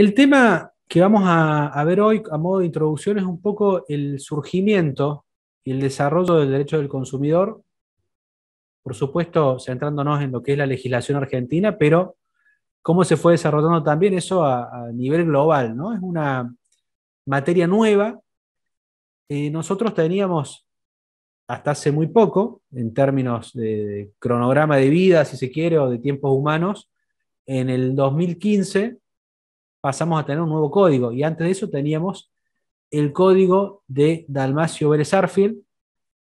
El tema que vamos a, ver hoy a modo de introducción es un poco el surgimiento y el desarrollo del derecho del consumidor, por supuesto centrándonos en lo que es la legislación argentina, pero cómo se fue desarrollando también eso a, nivel global, ¿no? Es una materia nueva. Eh, nosotros teníamos hasta hace muy poco, en términos de, de cronograma de vida, si se quiere, o de tiempos humanos, en el 2015 pasamos a tener un nuevo código. Y antes de eso teníamos el código de Dalmacio Vélez Arfield.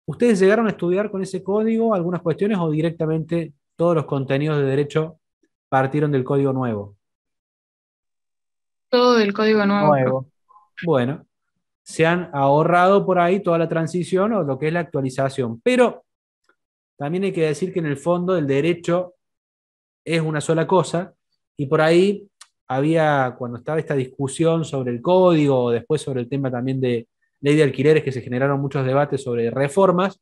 ¿Ustedes llegaron a estudiar con ese código algunas cuestiones o directamente todos los contenidos de derecho partieron del código nuevo? Todo del código nuevo. nuevo. Bueno, se han ahorrado por ahí toda la transición o lo que es la actualización. Pero también hay que decir que en el fondo el derecho es una sola cosa y por ahí había, cuando estaba esta discusión sobre el código, después sobre el tema también de ley de alquileres, que se generaron muchos debates sobre reformas,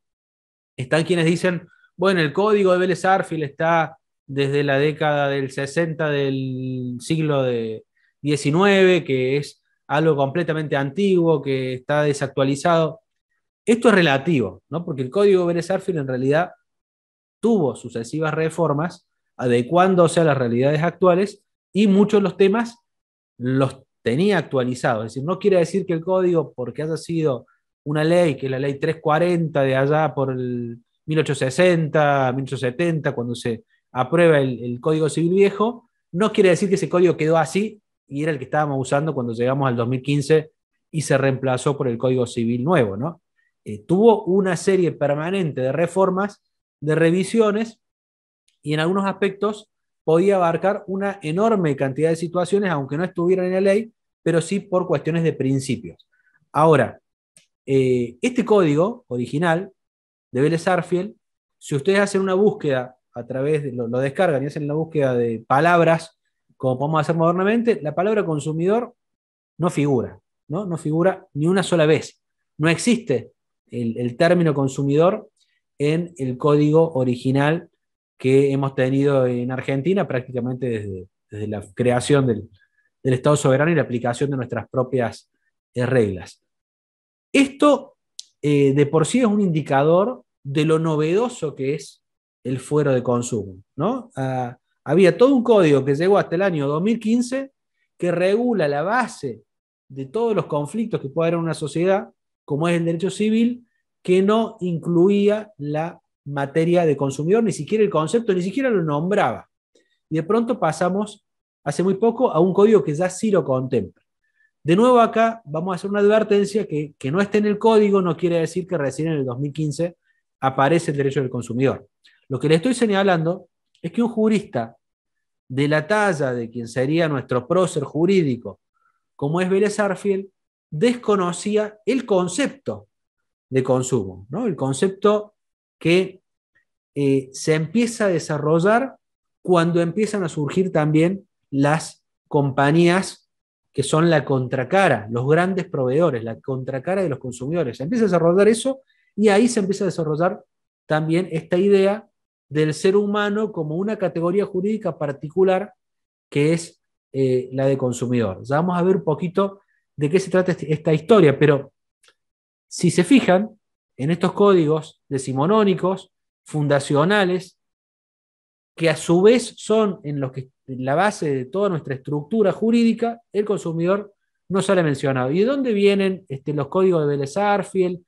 están quienes dicen, bueno, el código de Vélez está desde la década del 60 del siglo de 19, que es algo completamente antiguo, que está desactualizado. Esto es relativo, ¿no? porque el código Vélez Arfil en realidad tuvo sucesivas reformas adecuándose a las realidades actuales y muchos de los temas los tenía actualizados. Es decir, no quiere decir que el código, porque haya sido una ley, que es la ley 340 de allá por el 1860, 1870, cuando se aprueba el, Código Civil Viejo, no quiere decir que ese código quedó así y era el que estábamos usando cuando llegamos al 2015 y se reemplazó por el Código Civil Nuevo, ¿no? Eh, tuvo una serie permanente de reformas, de revisiones, y en algunos aspectos podía abarcar una enorme cantidad de situaciones, aunque no estuvieran en la ley, pero sí por cuestiones de principios. Ahora, eh, este código original de Vélez Arfield, si ustedes hacen una búsqueda a través de, lo, descargan y hacen la búsqueda de palabras, como podemos hacer modernamente, la palabra consumidor no figura, ¿no? No figura ni una sola vez. No existe el, el término consumidor en el código original que hemos tenido en Argentina prácticamente desde, la creación del, Estado soberano y la aplicación de nuestras propias eh, reglas. Esto eh, de por sí es un indicador de lo novedoso que es el fuero de consumo. ¿no? Ah, había todo un código que llegó hasta el año 2015 que regula la base de todos los conflictos que puede haber en una sociedad, como es el derecho civil, que no incluía la materia de consumidor, ni siquiera el concepto, ni siquiera lo nombraba. Y de pronto pasamos, hace muy poco, a un código que ya sí lo contempla. De nuevo acá vamos a hacer una advertencia que, que no esté en el código no quiere decir que recién en el 2015 aparece el derecho del consumidor. Lo que le estoy señalando es que un jurista de la talla de quien sería nuestro prócer jurídico, como es Vélez Arfield, desconocía el concepto de consumo, ¿no? el concepto que eh, se empieza a desarrollar cuando empiezan a surgir también las compañías que son la contracara, los grandes proveedores, la contracara de los consumidores. Se empieza a desarrollar eso y ahí se empieza a desarrollar también esta idea del ser humano como una categoría jurídica particular que es eh, la de consumidor. Ya vamos a ver un poquito de qué se trata este, esta historia, pero si se fijan, en estos códigos decimonónicos, fundacionales, que a su vez son en los que la base de toda nuestra estructura jurídica, el consumidor no sale mencionado. ¿Y de dónde vienen este, los códigos de Vélez Arfiel?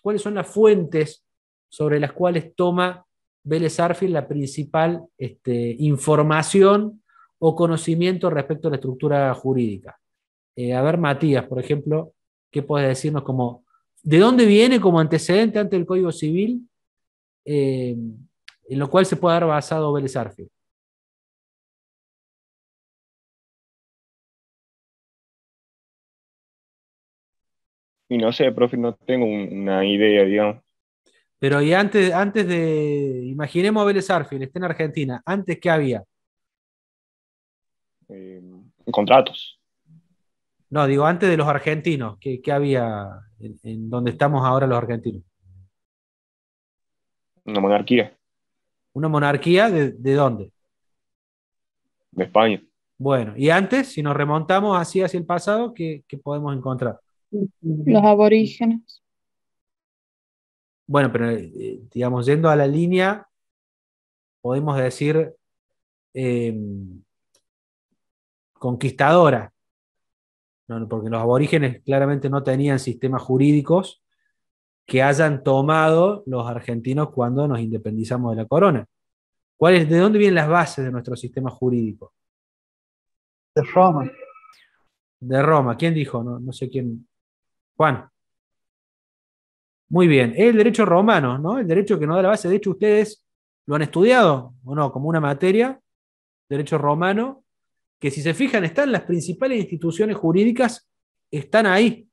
¿Cuáles son las fuentes sobre las cuales toma Vélez Arfiel la principal este, información o conocimiento respecto a la estructura jurídica? Eh, a ver, Matías, por ejemplo, ¿qué puedes decirnos como ¿De dónde viene como antecedente ante el Código Civil eh, en lo cual se puede haber basado Vélez Y no sé, profe, no tengo una idea, digamos. Pero y antes, antes de, imaginemos a Vélez está en Argentina, ¿antes qué había? Eh, contratos. No, digo, antes de los argentinos, qué había en, donde estamos ahora los argentinos? Una monarquía. ¿Una monarquía de, dónde? De España. Bueno, y antes, si nos remontamos así hacia el pasado, ¿qué, podemos encontrar? Los aborígenes. Bueno, pero eh, digamos, yendo a la línea, podemos decir eh, conquistadora, no, porque los aborígenes claramente no tenían sistemas jurídicos que hayan tomado los argentinos cuando nos independizamos de la corona. ¿De dónde vienen las bases de nuestro sistema jurídico? De Roma. De Roma. ¿Quién dijo? No, sé quién. Juan. Muy bien. Es el derecho romano, ¿no? El derecho que nos da la base. De hecho, ustedes lo han estudiado, ¿o no? Como una materia. Derecho romano que si se fijan están las principales instituciones jurídicas, están ahí.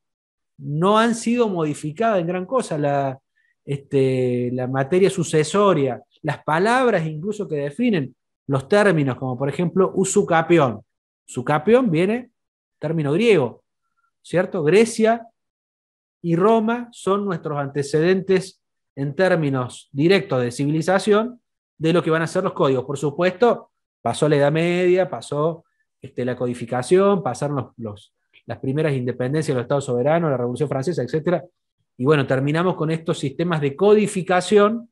No han sido modificadas en gran cosa la, este, la materia sucesoria, las palabras incluso que definen los términos, como por ejemplo usucapión. Usucapión viene término griego, ¿cierto? Grecia y Roma son nuestros antecedentes en términos directos de civilización de lo que van a ser los códigos. Por supuesto, pasó la Edad Media, pasó este, la codificación, pasaron los, las primeras independencias de los Estados soberanos, la Revolución Francesa, etc. Y bueno, terminamos con estos sistemas de codificación,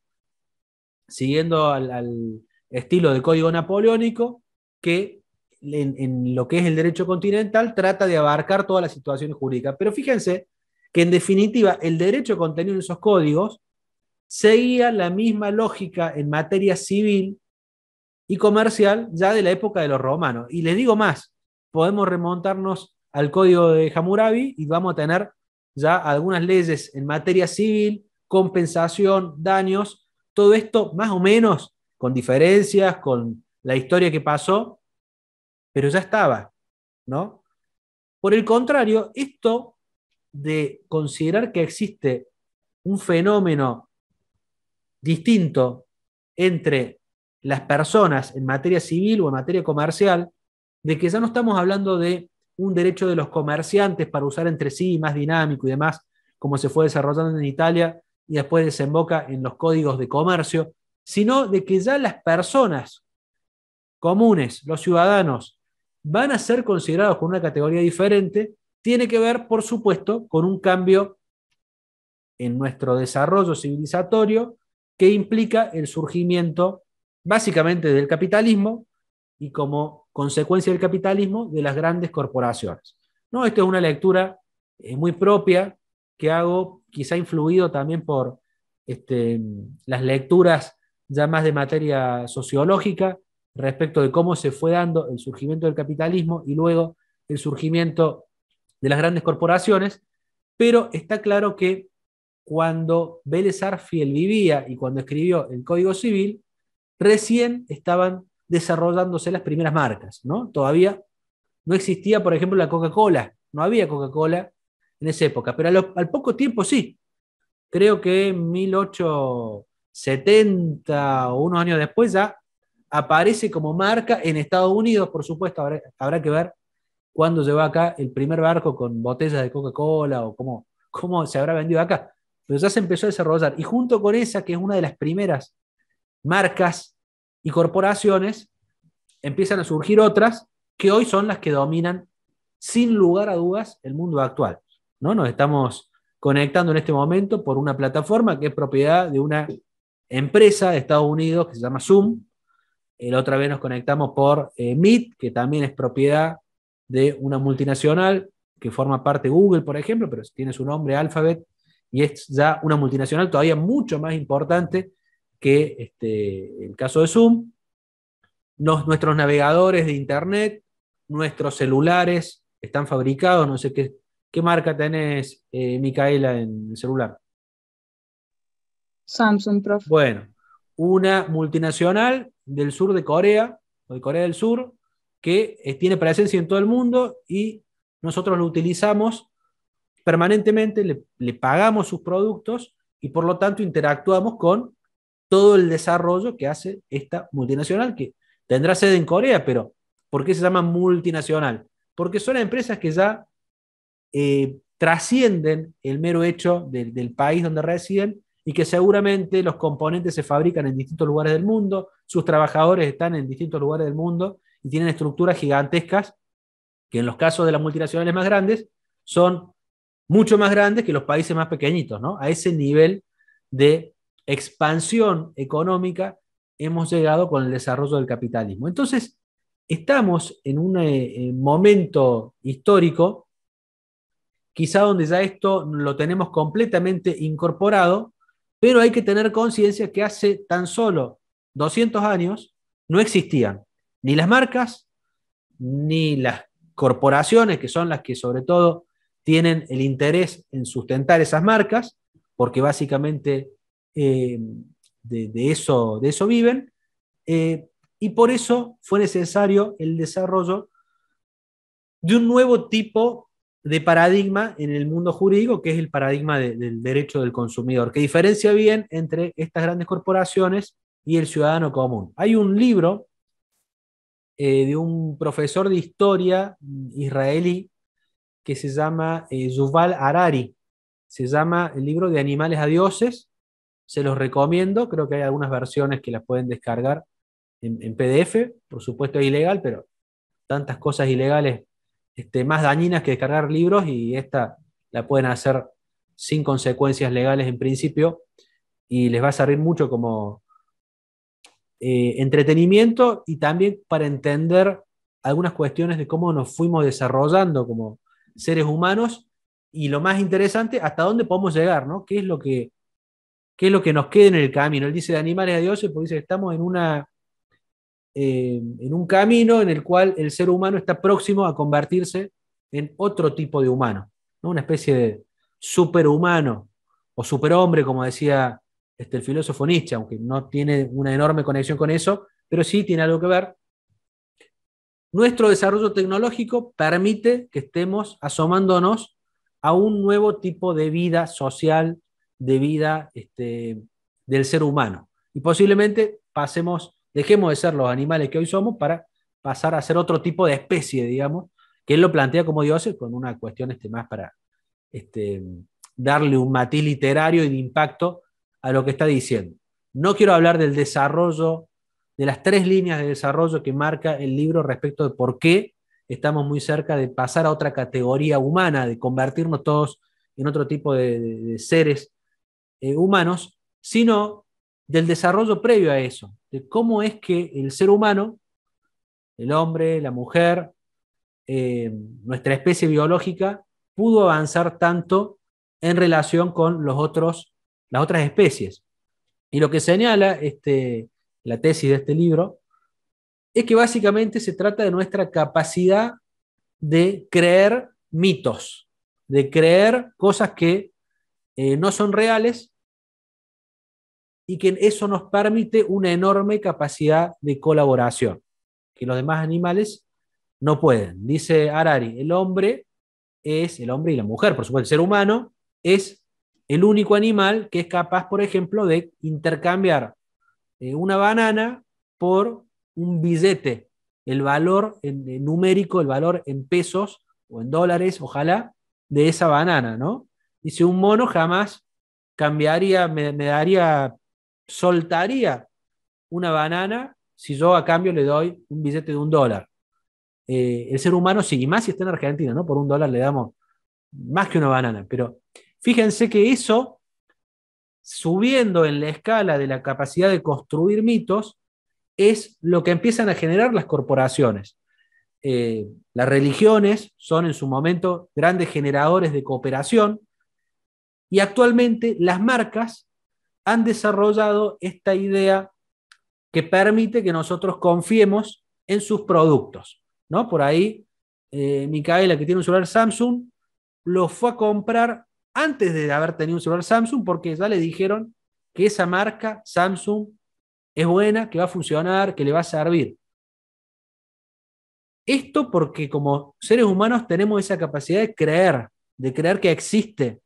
siguiendo al, estilo del código napoleónico, que en, en, lo que es el derecho continental trata de abarcar todas las situaciones jurídicas. Pero fíjense que en definitiva el derecho contenido en esos códigos seguía la misma lógica en materia civil y comercial ya de la época de los romanos. Y les digo más, podemos remontarnos al código de Hammurabi y vamos a tener ya algunas leyes en materia civil, compensación, daños, todo esto más o menos con diferencias, con la historia que pasó, pero ya estaba, ¿no? Por el contrario, esto de considerar que existe un fenómeno distinto entre las personas en materia civil o en materia comercial, de que ya no estamos hablando de un derecho de los comerciantes para usar entre sí más dinámico y demás, como se fue desarrollando en Italia y después desemboca en los códigos de comercio, sino de que ya las personas comunes, los ciudadanos, van a ser considerados con una categoría diferente, tiene que ver, por supuesto, con un cambio en nuestro desarrollo civilizatorio que implica el surgimiento básicamente del capitalismo y como consecuencia del capitalismo de las grandes corporaciones. No, esta es una lectura eh, muy propia que hago, quizá influido también por este, las lecturas ya más de materia sociológica respecto de cómo se fue dando el surgimiento del capitalismo y luego el surgimiento de las grandes corporaciones, pero está claro que cuando Vélez Arfiel vivía y cuando escribió el Código Civil, recién estaban desarrollándose las primeras marcas, ¿no? Todavía no existía, por ejemplo, la Coca-Cola, no había Coca-Cola en esa época, pero al poco tiempo sí. Creo que en 1870 o unos años después ya aparece como marca en Estados Unidos, por supuesto, habrá, que ver cuándo llegó acá el primer barco con botellas de Coca-Cola o cómo, cómo se habrá vendido acá. Pero ya se empezó a desarrollar. Y junto con esa, que es una de las primeras marcas y corporaciones, empiezan a surgir otras que hoy son las que dominan sin lugar a dudas el mundo actual. ¿no? Nos estamos conectando en este momento por una plataforma que es propiedad de una empresa de Estados Unidos que se llama Zoom. Eh, la otra vez nos conectamos por eh, Meet, que también es propiedad de una multinacional que forma parte de Google, por ejemplo, pero tiene su nombre Alphabet y es ya una multinacional todavía mucho más importante que este, el caso de Zoom, nuestros navegadores de Internet, nuestros celulares están fabricados, no sé qué, qué marca tenés, eh, Micaela, en el celular. Samsung, prof. Bueno, una multinacional del sur de Corea, o de Corea del Sur, que eh, tiene presencia en todo el mundo y nosotros lo utilizamos permanentemente, le pagamos sus productos y por lo tanto interactuamos con todo el desarrollo que hace esta multinacional, que tendrá sede en Corea, pero ¿por qué se llama multinacional? Porque son empresas que ya eh, trascienden el mero hecho del país donde residen y que seguramente los componentes se fabrican en distintos lugares del mundo, sus trabajadores están en distintos lugares del mundo y tienen estructuras gigantescas que en los casos de las multinacionales más grandes son mucho más grandes que los países más pequeñitos, ¿no? A ese nivel de expansión económica hemos llegado con el desarrollo del capitalismo. Entonces, estamos en un eh, eh, momento histórico, quizá donde ya esto lo tenemos completamente incorporado, pero hay que tener conciencia que hace tan solo 200 años no existían ni las marcas, ni las corporaciones, que son las que sobre todo tienen el interés en sustentar esas marcas, porque básicamente eh, de, eso, de eso viven, eh, y por eso fue necesario el desarrollo de un nuevo tipo de paradigma en el mundo jurídico, que es el paradigma del derecho del consumidor, que diferencia bien entre estas grandes corporaciones y el ciudadano común. Hay un libro eh, de un profesor de historia israelí que se llama eh, Yuval Harari, se llama el libro de Animales a Dioses, se los recomiendo. Creo que hay algunas versiones que las pueden descargar en, PDF. Por supuesto es ilegal, pero tantas cosas ilegales este, más dañinas que descargar libros y esta la pueden hacer sin consecuencias legales en principio y les va a servir mucho como eh, entretenimiento y también para entender algunas cuestiones de cómo nos fuimos desarrollando como seres humanos y lo más interesante, hasta dónde podemos llegar, ¿no? ¿Qué es lo que qué es lo que nos queda en el camino. Él dice de animales a dioses porque dice que estamos en, una, eh, en un camino en el cual el ser humano está próximo a convertirse en otro tipo de humano, una especie de superhumano o superhombre, como decía este, el filósofo Nietzsche, aunque no tiene una enorme conexión con eso, pero sí tiene algo que ver. Nuestro desarrollo tecnológico permite que estemos asomándonos a un nuevo tipo de vida social, de vida este, del ser humano. Y posiblemente pasemos, dejemos de ser los animales que hoy somos para pasar a ser otro tipo de especie, digamos, que él lo plantea como dioses con una cuestión este, más para este, darle un matiz literario y de impacto a lo que está diciendo. No quiero hablar del desarrollo, de las tres líneas de desarrollo que marca el libro respecto de por qué estamos muy cerca de pasar a otra categoría humana, de convertirnos todos en otro tipo de, de seres eh, humanos, sino del desarrollo previo a eso, de cómo es que el ser humano, el hombre, la mujer, eh, nuestra especie biológica, pudo avanzar tanto en relación con los otros, las otras especies. Y lo que señala este, la tesis de este libro es que básicamente se trata de nuestra capacidad de creer mitos, de creer cosas que eh, no son reales y que eso nos permite una enorme capacidad de colaboración, que los demás animales no pueden. Dice Harari, el hombre es, el hombre y la mujer, por supuesto, el ser humano, es el único animal que es capaz, por ejemplo, de intercambiar eh, una banana por un billete, el valor numérico, el valor en pesos o en dólares, ojalá, de esa banana, ¿no? Y si un mono jamás cambiaría, me, daría, soltaría una banana si yo a cambio le doy un billete de un dólar. Eh, el ser humano sí, y más si está en Argentina, ¿no? Por un dólar le damos más que una banana. Pero fíjense que eso, subiendo en la escala de la capacidad de construir mitos, es lo que empiezan a generar las corporaciones. Eh, las religiones son en su momento grandes generadores de cooperación, y actualmente las marcas han desarrollado esta idea que permite que nosotros confiemos en sus productos. ¿no? Por ahí, eh, Micaela, que tiene un celular Samsung, lo fue a comprar antes de haber tenido un celular Samsung porque ya le dijeron que esa marca Samsung es buena, que va a funcionar, que le va a servir. Esto porque como seres humanos tenemos esa capacidad de creer, de creer que existe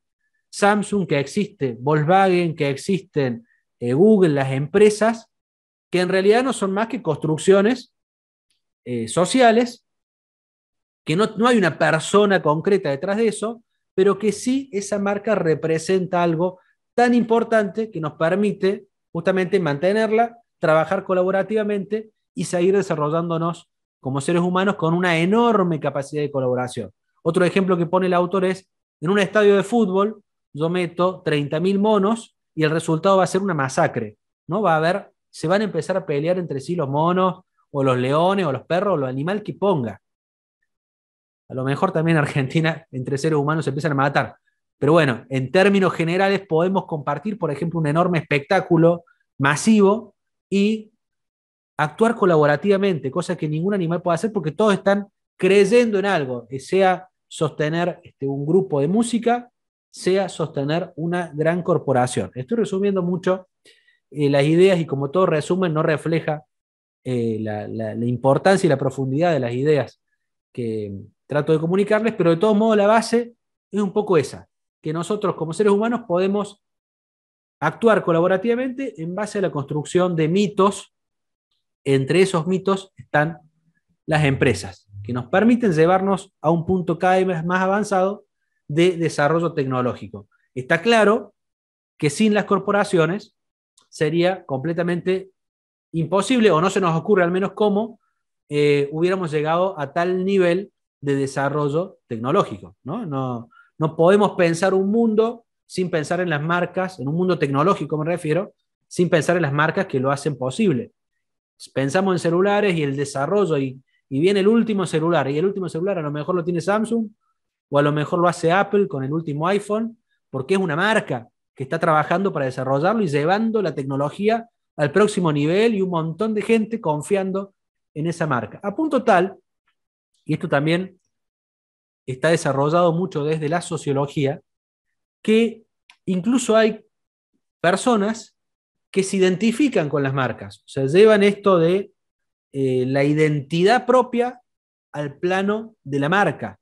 Samsung que existe, Volkswagen que existen, eh, Google, las empresas, que en realidad no son más que construcciones eh, sociales, que no, no hay una persona concreta detrás de eso, pero que sí esa marca representa algo tan importante que nos permite justamente mantenerla, trabajar colaborativamente y seguir desarrollándonos como seres humanos con una enorme capacidad de colaboración. Otro ejemplo que pone el autor es, en un estadio de fútbol, yo meto 30.000 monos y el resultado va a ser una masacre, ¿no? Va a haber, se van a empezar a pelear entre sí los monos o los leones o los perros o lo animal que ponga. A lo mejor también en Argentina entre seres humanos se empiezan a matar. Pero bueno, en términos generales podemos compartir, por ejemplo, un enorme espectáculo masivo y actuar colaborativamente, cosa que ningún animal puede hacer porque todos están creyendo en algo, sea sostener este, un grupo de música sea sostener una gran corporación. Estoy resumiendo mucho eh, las ideas y como todo resumen no refleja eh, la, la, importancia y la profundidad de las ideas que trato de comunicarles, pero de todos modos la base es un poco esa, que nosotros como seres humanos podemos actuar colaborativamente en base a la construcción de mitos. Entre esos mitos están las empresas, que nos permiten llevarnos a un punto cada vez más avanzado de desarrollo tecnológico. Está claro que sin las corporaciones sería completamente imposible, o no se nos ocurre al menos cómo eh, hubiéramos llegado a tal nivel de desarrollo tecnológico. ¿no? No, no podemos pensar un mundo sin pensar en las marcas, en un mundo tecnológico me refiero, sin pensar en las marcas que lo hacen posible. Pensamos en celulares y el desarrollo y, y viene el último celular y el último celular a lo mejor lo tiene Samsung o a lo mejor lo hace Apple con el último iPhone, porque es una marca que está trabajando para desarrollarlo y llevando la tecnología al próximo nivel y un montón de gente confiando en esa marca. A punto tal, y esto también está desarrollado mucho desde la sociología, que incluso hay personas que se identifican con las marcas, o sea, llevan esto de eh, la identidad propia al plano de la marca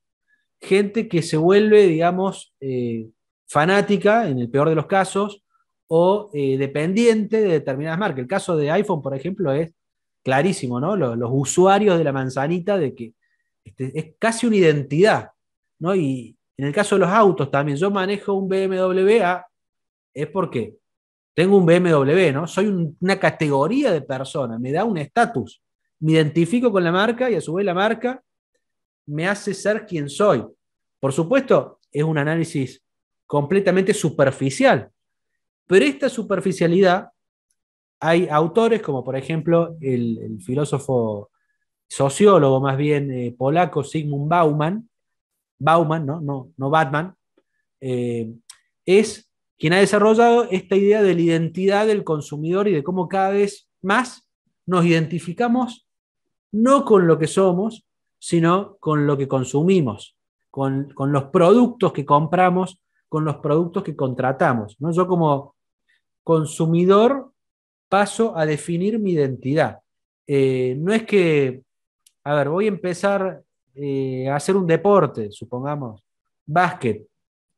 gente que se vuelve, digamos, eh, fanática, en el peor de los casos, o eh, dependiente de determinadas marcas. El caso de iPhone, por ejemplo, es clarísimo, ¿no? Los, usuarios de la manzanita, de que este, es casi una identidad, ¿no? Y en el caso de los autos también, yo manejo un BMW, a, es porque tengo un BMW, ¿no? Soy una categoría de personas, me da un estatus, me identifico con la marca y a su vez la marca me hace ser quien soy. Por supuesto, es un análisis completamente superficial, pero esta superficialidad hay autores como por ejemplo el, filósofo sociólogo más bien eh, polaco Sigmund Bauman, Bauman, no, no, Batman, eh, es quien ha desarrollado esta idea de la identidad del consumidor y de cómo cada vez más nos identificamos no con lo que somos, sino con lo que consumimos, con, los productos que compramos, con los productos que contratamos. ¿no? Yo como consumidor paso a definir mi identidad. Eh, no es que, a ver, voy a empezar eh, a hacer un deporte, supongamos, básquet,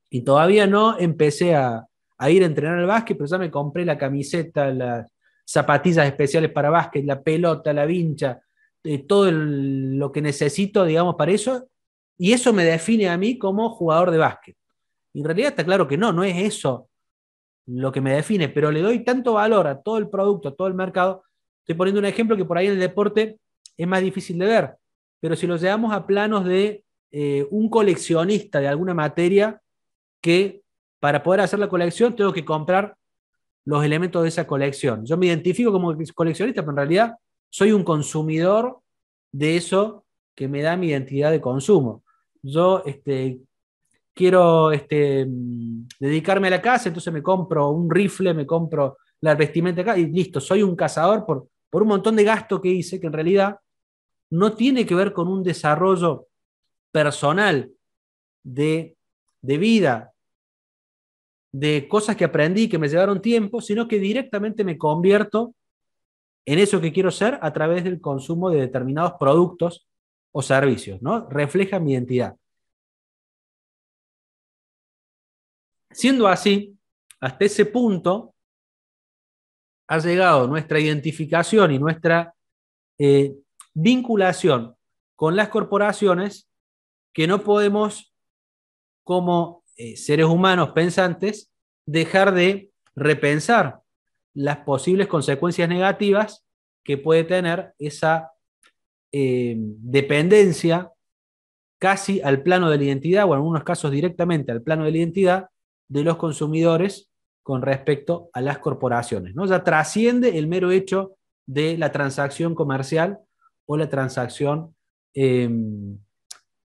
y todavía no empecé a, a ir a entrenar al básquet, pero ya me compré la camiseta, las zapatillas especiales para básquet, la pelota, la vincha, eh, todo lo que necesito, digamos, para eso, y eso me define a mí como jugador de básquet. Y en realidad está claro que no, no es eso lo que me define, pero le doy tanto valor a todo el producto, a todo el mercado. Estoy poniendo un ejemplo que por ahí en el deporte es más difícil de ver, pero si lo llevamos a planos de eh, un coleccionista de alguna materia que para poder hacer la colección tengo que comprar los elementos de esa colección. Yo me identifico como coleccionista, pero en realidad soy un consumidor de eso que me da mi identidad de consumo. Yo este, quiero este, mm, dedicarme a la casa, entonces me compro un rifle, me compro la vestimenta acá y listo, soy un cazador por, por un montón de gasto que hice que en realidad no tiene que ver con un desarrollo personal de, de vida, de cosas que aprendí que me llevaron tiempo, sino que directamente me convierto en eso que quiero ser a través del consumo de determinados productos o servicios, ¿no? Refleja mi identidad. Siendo así, hasta ese punto ha llegado nuestra identificación y nuestra eh, vinculación con las corporaciones que no podemos, como eh, seres humanos pensantes, dejar de repensar las posibles consecuencias negativas que puede tener esa eh, dependencia casi al plano de la identidad, o en algunos casos directamente al plano de la identidad, de los consumidores con respecto a las corporaciones. ¿no? Ya trasciende el mero hecho de la transacción comercial o la transacción em,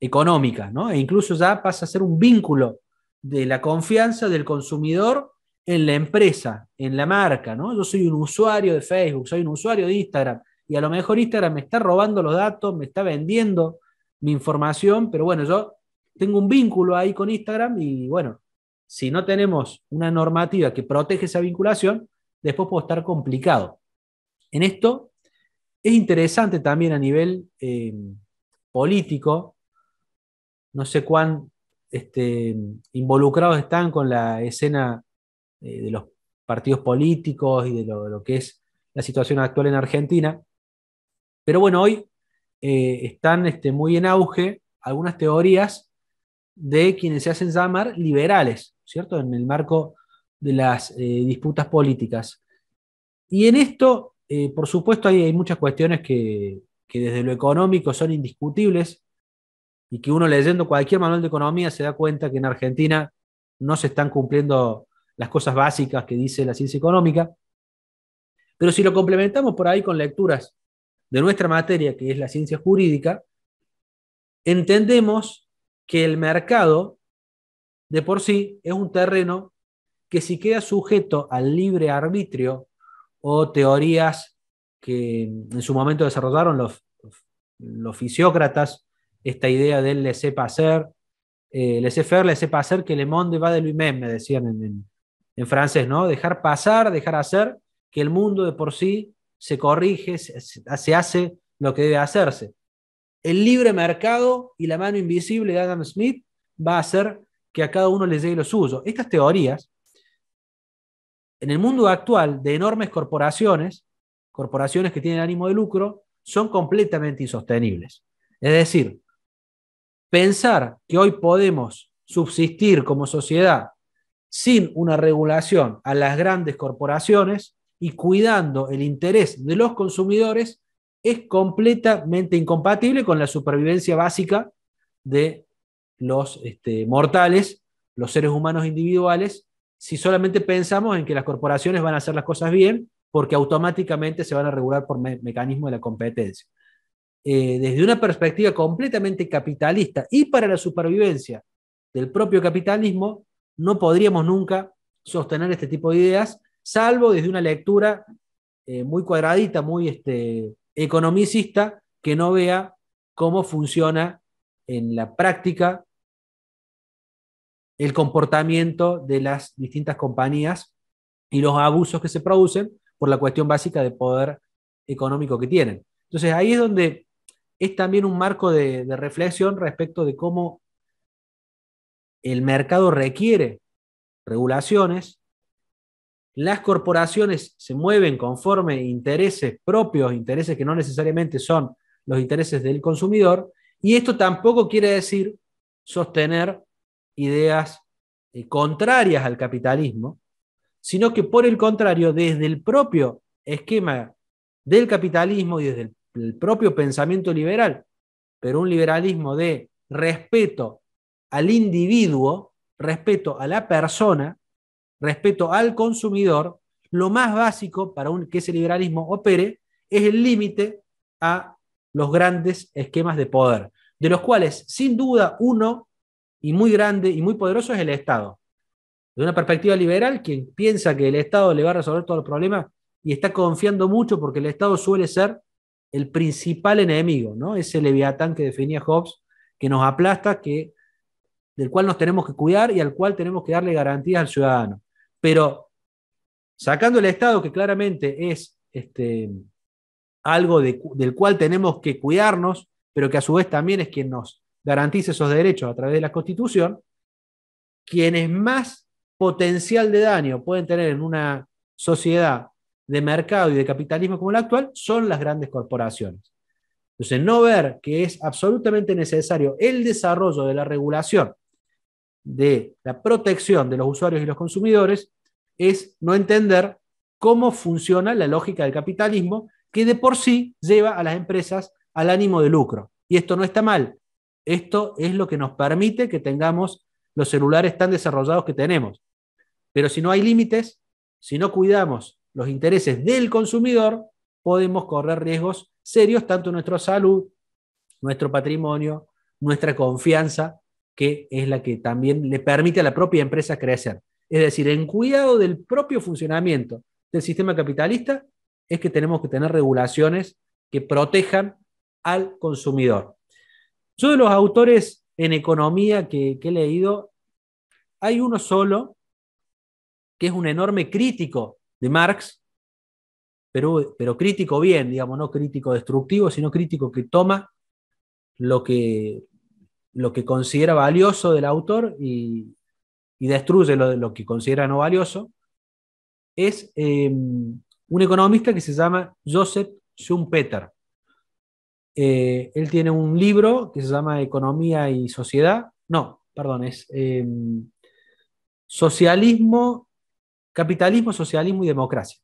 económica, ¿no? e incluso ya pasa a ser un vínculo de la confianza del consumidor en la empresa, en la marca, ¿no? Yo soy un usuario de Facebook, soy un usuario de Instagram, y a lo mejor Instagram me está robando los datos, me está vendiendo mi información, pero bueno, yo tengo un vínculo ahí con Instagram y bueno, si no tenemos una normativa que protege esa vinculación, después puedo estar complicado. En esto es interesante también a nivel eh, político, no sé cuán este, involucrados están con la escena eh, de los partidos políticos y de lo, que es la situación actual en Argentina. Pero bueno, hoy eh, están este, muy en auge algunas teorías de quienes se hacen llamar liberales, ¿cierto? En el marco de las eh, disputas políticas. Y en esto, por supuesto, hay, hay muchas cuestiones que, que, desde lo económico son indiscutibles y que uno leyendo cualquier manual de economía se da cuenta que en Argentina no se están cumpliendo las cosas básicas que dice la ciencia económica. Pero si lo complementamos por ahí con lecturas de nuestra materia, que es la ciencia jurídica, entendemos que el mercado de por sí es un terreno que si queda sujeto al libre arbitrio o teorías que en su momento desarrollaron los, los fisiócratas, esta idea del laissez-passer, eh, laissez le laissez-passer, que Le Monde va de lui-même, me decían en, en francés, ¿no? Dejar pasar, dejar hacer, que el mundo de por sí se corrige, se, hace lo que debe hacerse. El libre mercado y la mano invisible de Adam Smith va a hacer que a cada uno le llegue lo suyo. Estas teorías, en el mundo actual de enormes corporaciones, corporaciones que tienen ánimo de lucro, son completamente insostenibles. Es decir, pensar que hoy podemos subsistir como sociedad sin una regulación a las grandes corporaciones y cuidando el interés de los consumidores es completamente incompatible con la supervivencia básica de los este, mortales, los seres humanos individuales, si solamente pensamos en que las corporaciones van a hacer las cosas bien porque automáticamente se van a regular por mecanismo de la competencia. Eh, desde una perspectiva completamente capitalista y para la supervivencia del propio capitalismo, no podríamos nunca sostener este tipo de ideas, salvo desde una lectura eh, muy cuadradita, muy este, economicista, que no vea cómo funciona en la práctica el comportamiento de las distintas compañías y los abusos que se producen por la cuestión básica de poder económico que tienen. Entonces ahí es donde es también un marco de reflexión respecto de cómo el mercado requiere regulaciones, las corporaciones se mueven conforme intereses propios, intereses que no necesariamente son los intereses del consumidor, y esto tampoco quiere decir sostener ideas eh, contrarias al capitalismo, sino que por el contrario, desde el propio esquema del capitalismo y desde el propio pensamiento liberal, pero un liberalismo de respeto al individuo, respeto a la persona, respeto al consumidor, lo más básico para un, que ese liberalismo opere es el límite a los grandes esquemas de poder, de los cuales sin duda uno y muy grande y muy poderoso es el Estado. De una perspectiva liberal, quien piensa que el Estado le va a resolver todos los problemas y está confiando mucho porque el Estado suele ser el principal enemigo, ¿no? Ese leviatán que definía Hobbes, que nos aplasta, que del cual nos tenemos que cuidar y al cual tenemos que darle garantías al ciudadano. Pero sacando el Estado, que claramente es este, algo del cual tenemos que cuidarnos, pero que a su vez también es quien nos garantiza esos derechos a través de la Constitución, quienes más potencial de daño pueden tener en una sociedad de mercado y de capitalismo como la actual son las grandes corporaciones. Entonces, no ver que es absolutamente necesario el desarrollo de la regulación de la protección de los usuarios y los consumidores es no entender cómo funciona la lógica del capitalismo que de por sí lleva a las empresas al ánimo de lucro. Y esto no está mal. Esto es lo que nos permite que tengamos los celulares tan desarrollados que tenemos. Pero si no hay límites, si no cuidamos los intereses del consumidor, podemos correr riesgos serios, tanto nuestra salud, nuestro patrimonio, nuestra confianza que es la que también le permite a la propia empresa crecer. Es decir, en cuidado del propio funcionamiento del sistema capitalista es que tenemos que tener regulaciones que protejan al consumidor. Yo de los autores en economía que, he leído, hay uno solo que es un enorme crítico de Marx, pero, pero, crítico bien, digamos, no crítico destructivo, sino crítico que toma lo que, lo que considera valioso del autor y, destruye lo, lo, que considera no valioso, es em, un economista que se llama Joseph Schumpeter. Eh, él tiene un libro que se llama Economía y Sociedad. No, perdón, es em, Socialismo, Capitalismo, Socialismo y Democracia.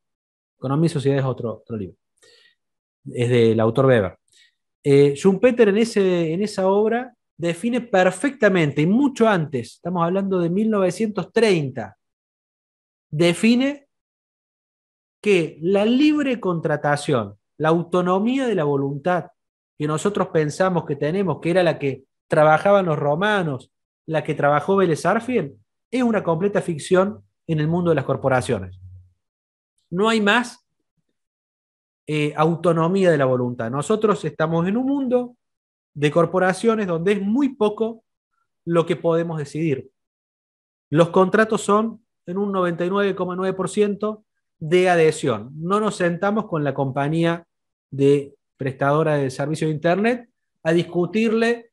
Economía y Sociedad es otro, libro. Es del autor Weber. Eh, Schumpeter en, ese, en esa obra define perfectamente, y mucho antes, estamos hablando de 1930, define que la libre contratación, la autonomía de la voluntad que nosotros pensamos que tenemos, que era la que trabajaban los romanos, la que trabajó Vélez Arfiel, es una completa ficción en el mundo de las corporaciones. No hay más eh, autonomía de la voluntad. Nosotros estamos en un mundo de corporaciones donde es muy poco lo que podemos decidir. Los contratos son en un 99,9% de adhesión. No nos sentamos con la compañía de prestadora de servicio de Internet a discutirle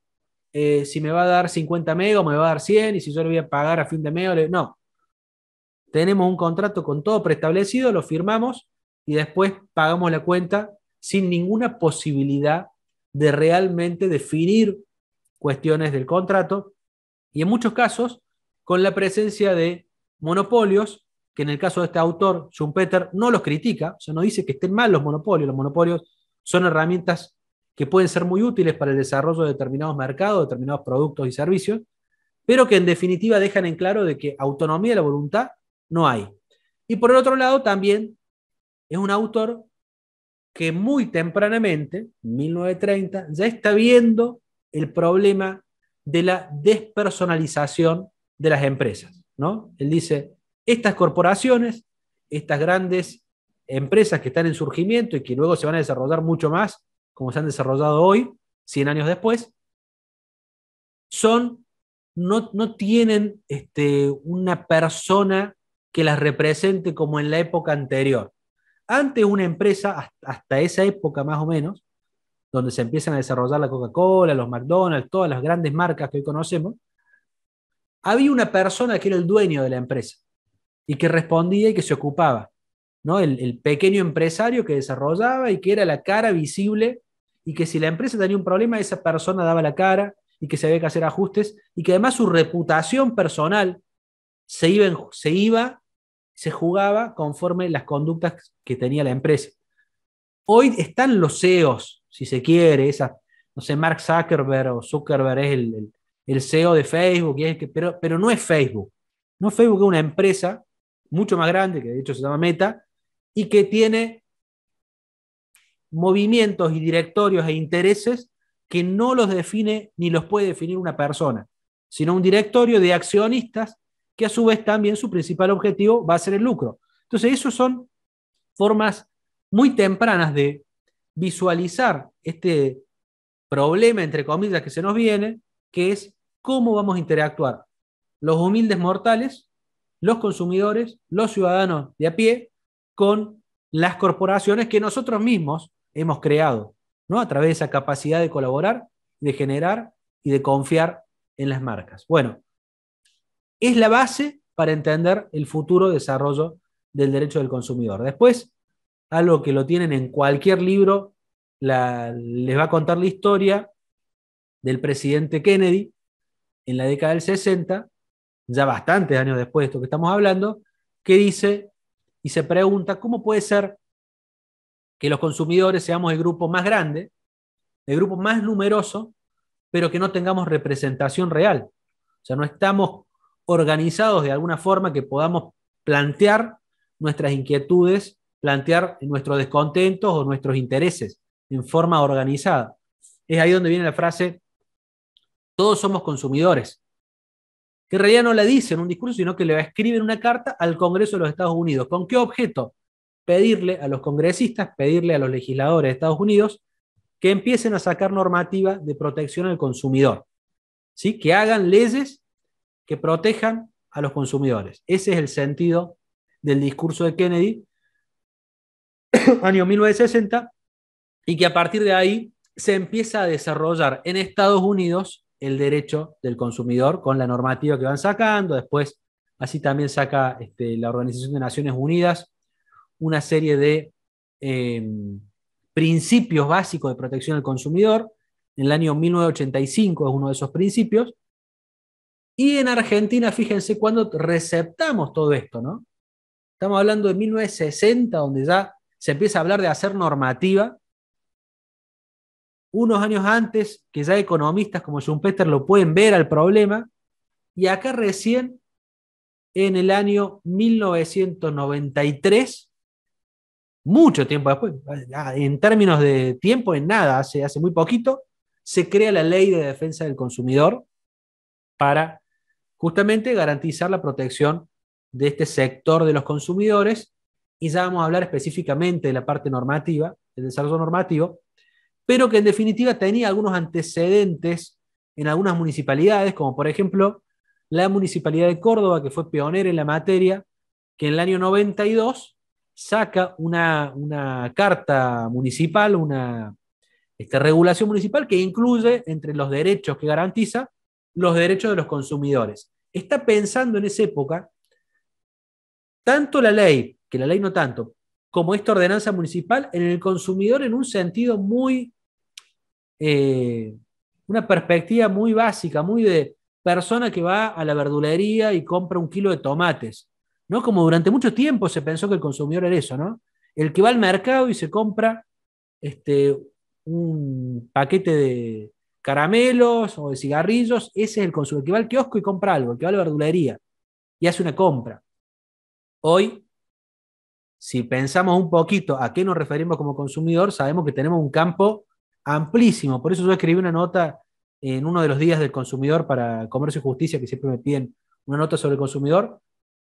eh, si me va a dar 50 megas o me va a dar 100 y si yo le voy a pagar a fin de mes. No. Tenemos un contrato con todo preestablecido, lo firmamos y después pagamos la cuenta sin ninguna posibilidad de realmente definir cuestiones del contrato y en muchos casos con la presencia de monopolios que en el caso de este autor, Schumpeter, no los critica, o sea, no dice que estén mal los monopolios, los monopolios son herramientas que pueden ser muy útiles para el desarrollo de determinados mercados, determinados productos y servicios, pero que en definitiva dejan en claro de que autonomía de la voluntad no hay. Y por el otro lado, también es un autor que muy tempranamente, 1930, ya está viendo el problema de la despersonalización de las empresas. ¿no? Él dice, estas corporaciones, estas grandes empresas que están en surgimiento y que luego se van a desarrollar mucho más, como se han desarrollado hoy, 100 años después, son, no, tienen este, una persona que las represente como en la época anterior. Antes una empresa, hasta esa época más o menos, donde se empiezan a desarrollar la Coca-Cola, los McDonald's, todas las grandes marcas que hoy conocemos, había una persona que era el dueño de la empresa y que respondía y que se ocupaba, ¿no? El, pequeño empresario que desarrollaba y que era la cara visible y que si la empresa tenía un problema, esa persona daba la cara y que se había que hacer ajustes y que además su reputación personal se iba, se iba se jugaba conforme las conductas que tenía la empresa. Hoy están los CEOs, si se quiere, esa no sé, Mark Zuckerberg o Zuckerberg es el, CEO de Facebook, pero, pero no es Facebook. No Facebook es una empresa mucho más grande, que de hecho se llama Meta, y que tiene movimientos y directorios e intereses que no los define ni los puede definir una persona, sino un directorio de accionistas que a su vez también su principal objetivo va a ser el lucro. Entonces, esas son formas muy tempranas de visualizar este problema, entre comillas, que se nos viene, que es cómo vamos a interactuar los humildes mortales, los consumidores, los ciudadanos de a pie, con las corporaciones que nosotros mismos hemos creado, ¿no? A través de esa capacidad de colaborar, de generar y de confiar en las marcas. Bueno, es la base para entender el futuro desarrollo del derecho del consumidor. Después, algo que lo tienen en cualquier libro, les va a contar la historia del presidente Kennedy en la década del 60, ya bastantes años después de esto que estamos hablando, que dice y se pregunta cómo puede ser que los consumidores seamos el grupo más grande, el grupo más numeroso, pero que no tengamos representación real. O sea, no estamos organizados de alguna forma que podamos plantear nuestras inquietudes, plantear nuestros descontentos o nuestros intereses en forma organizada. Es ahí donde viene la frase, todos somos consumidores, que en realidad no la dice en un discurso, sino que le va a escribir una carta al Congreso de los Estados Unidos. ¿Con qué objeto? Pedirle a los congresistas, pedirle a los legisladores de Estados Unidos que empiecen a sacar normativa de protección al consumidor, ¿sí? que hagan leyes que protejan a los consumidores. Ese es el sentido del discurso de Kennedy, año 1960, y que a partir de ahí se empieza a desarrollar en Estados Unidos el derecho del consumidor con la normativa que van sacando, después así también saca este, la Organización de Naciones Unidas una serie de em, principios básicos de protección del consumidor, en el año 1985 es uno de esos principios, y en Argentina, fíjense cuando receptamos todo esto, ¿no? Estamos hablando de 1960, donde ya se empieza a hablar de hacer normativa. Unos años antes, que ya economistas como Schumpeter lo pueden ver al problema. Y acá recién, en el año 1993, mucho tiempo después, ah, en términos de tiempo, en nada, hace, hace muy poquito, se crea la ley de defensa del consumidor para justamente garantizar la protección de este sector de los consumidores, y ya vamos a hablar específicamente de la parte normativa, del desarrollo normativo, pero que en definitiva tenía algunos antecedentes en algunas municipalidades, como por ejemplo la Municipalidad de Córdoba, que fue pionera en la materia, que en el año 92 saca una, carta municipal, una regulación municipal que incluye entre los derechos que garantiza los derechos de los consumidores. Está pensando en esa época, tanto la ley, que la ley no tanto, como esta ordenanza municipal, en el consumidor en un sentido muy, eh, una perspectiva muy básica, muy de persona que va a la verdulería y compra un kilo de tomates, ¿no? Como durante mucho tiempo se pensó que el consumidor era eso, ¿no? El que va al mercado y se compra este, un paquete de, caramelos o de cigarrillos, ese es el consumidor, El que va al kiosco y compra algo, el que va a la verdulería y hace una compra. Hoy, si pensamos un poquito a qué nos referimos como consumidor, sabemos que tenemos un campo amplísimo. Por eso yo escribí una nota en uno de los días del consumidor para Comercio y Justicia, que siempre me piden una nota sobre el consumidor,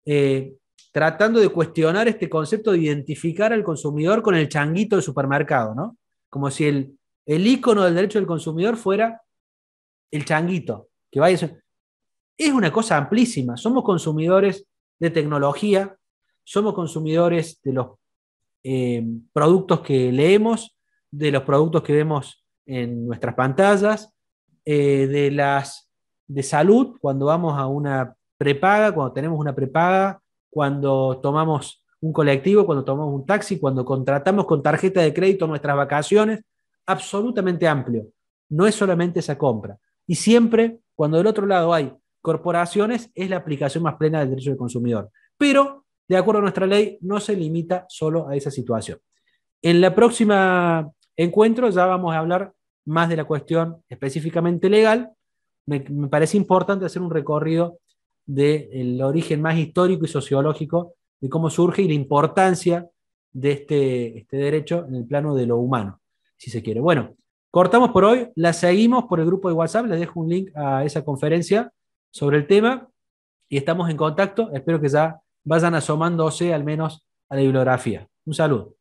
eh, tratando de cuestionar este concepto de identificar al consumidor con el changuito del supermercado, ¿no? Como si el, el icono del derecho del consumidor fuera el changuito, que vaya. Es una cosa amplísima. Somos consumidores de tecnología, somos consumidores de los eh, productos que leemos, de los productos que vemos en nuestras pantallas, eh, de las de salud cuando vamos a una prepaga, cuando tenemos una prepaga, cuando tomamos un colectivo, cuando tomamos un taxi, cuando contratamos con tarjeta de crédito nuestras vacaciones absolutamente amplio. No es solamente esa compra. Y siempre, cuando del otro lado hay corporaciones, es la aplicación más plena del derecho del consumidor. Pero, de acuerdo a nuestra ley, no se limita solo a esa situación. En la próxima encuentro ya vamos a hablar más de la cuestión específicamente legal. Me, parece importante hacer un recorrido del origen más histórico y sociológico de cómo surge y la importancia de este, este derecho en el plano de lo humano si se quiere. Bueno, cortamos por hoy, la seguimos por el grupo de WhatsApp, les dejo un link a esa conferencia sobre el tema y estamos en contacto. Espero que ya vayan asomándose al menos a la bibliografía. Un saludo.